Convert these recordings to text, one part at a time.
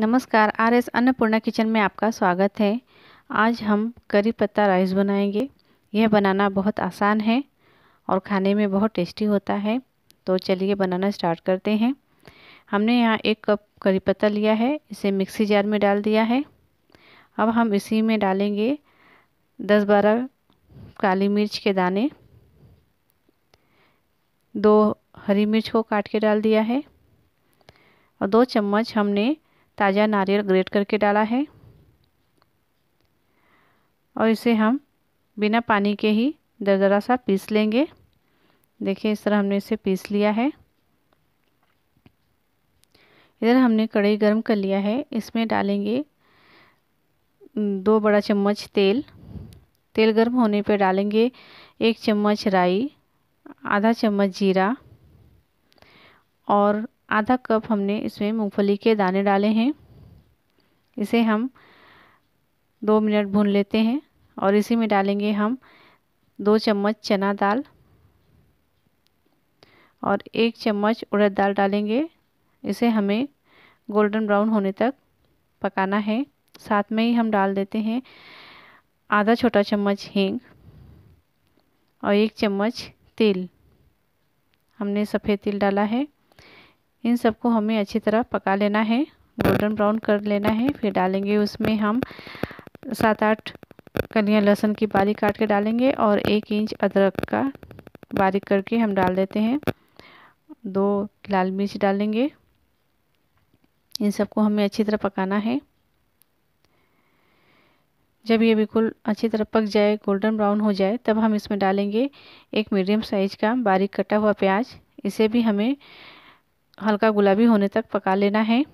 नमस्कार R S Annapurna kitchen में आपका स्वागत है आज हम करी पत्ता राइस बनाएंगे यह बनाना बहुत आसान है और खाने में बहुत टेस्टी होता है तो चलिए बनाना स्टार्ट करते हैं हमने यहाँ एक कप करी पत्ता लिया है इसे मिक्सी जार में डाल दिया है अब हम इसी में डालेंगे दस बारह काली मिर्च के दाने दो हरी मिर्च को काट के डाल दिया है और दो चम्मच हमने ताज़ा नारियल ग्रेट करके डाला है और इसे हम बिना पानी के ही दरदरा सा पीस लेंगे देखिए इस तरह हमने इसे पीस लिया है इधर हमने कढ़ाई गर्म कर लिया है इसमें डालेंगे दो बड़ा चम्मच तेल तेल गर्म होने पर डालेंगे एक चम्मच राई आधा चम्मच जीरा और आधा कप हमने इसमें मूंगफली के दाने डाले हैं इसे हम दो मिनट भून लेते हैं और इसी में डालेंगे हम दो चम्मच चना दाल और एक चम्मच उड़द दाल डालेंगे इसे हमें गोल्डन ब्राउन होने तक पकाना है साथ में ही हम डाल देते हैं आधा छोटा चम्मच हींग और एक चम्मच तिल हमने सफ़ेद तिल डाला है इन सबको हमें अच्छी तरह पका लेना है गोल्डन ब्राउन कर लेना है फिर डालेंगे उसमें हम सात आठ कलियाँ लहसुन की बारीक काट के डालेंगे और एक इंच अदरक का बारीक करके हम डाल देते हैं दो लाल मिर्च डालेंगे इन सबको हमें अच्छी तरह पकाना है जब ये बिल्कुल अच्छी तरह पक जाए गोल्डन ब्राउन हो जाए तब हम इसमें डालेंगे एक मीडियम साइज का बारीक कटा हुआ प्याज इसे भी हमें हल्का गुलाबी होने तक पका लेना है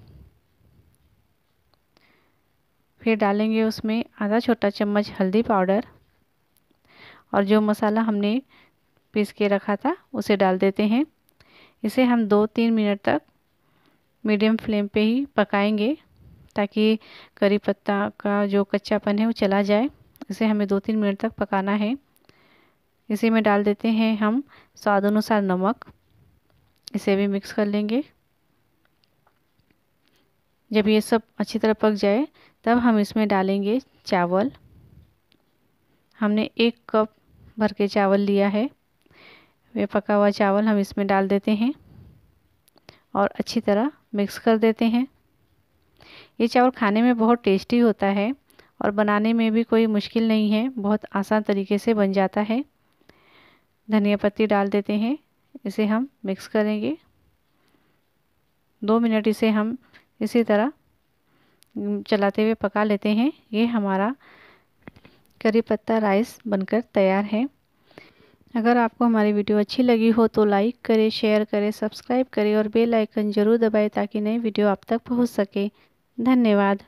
फिर डालेंगे उसमें आधा छोटा चम्मच हल्दी पाउडर और जो मसाला हमने पीस के रखा था उसे डाल देते हैं इसे हम दो तीन मिनट तक मीडियम फ्लेम पे ही पकाएंगे ताकि करी पत्ता का जो कच्चापन है वो चला जाए इसे हमें दो तीन मिनट तक पकाना है इसी में डाल देते हैं हम स्वाद अनुसार नमक इसे भी मिक्स कर लेंगे जब ये सब अच्छी तरह पक जाए तब हम इसमें डालेंगे चावल हमने एक कप भर के चावल लिया है वे पका हुआ चावल हम इसमें डाल देते हैं और अच्छी तरह मिक्स कर देते हैं ये चावल खाने में बहुत टेस्टी होता है और बनाने में भी कोई मुश्किल नहीं है बहुत आसान तरीके से बन जाता है धनिया पत्ती डाल देते हैं इसे हम मिक्स करेंगे दो मिनट इसे हम इसी तरह चलाते हुए पका लेते हैं ये हमारा करी पत्ता राइस बनकर तैयार है अगर आपको हमारी वीडियो अच्छी लगी हो तो लाइक करें शेयर करें सब्सक्राइब करें और बेल आइकन ज़रूर दबाएं ताकि नई वीडियो आप तक पहुंच सके धन्यवाद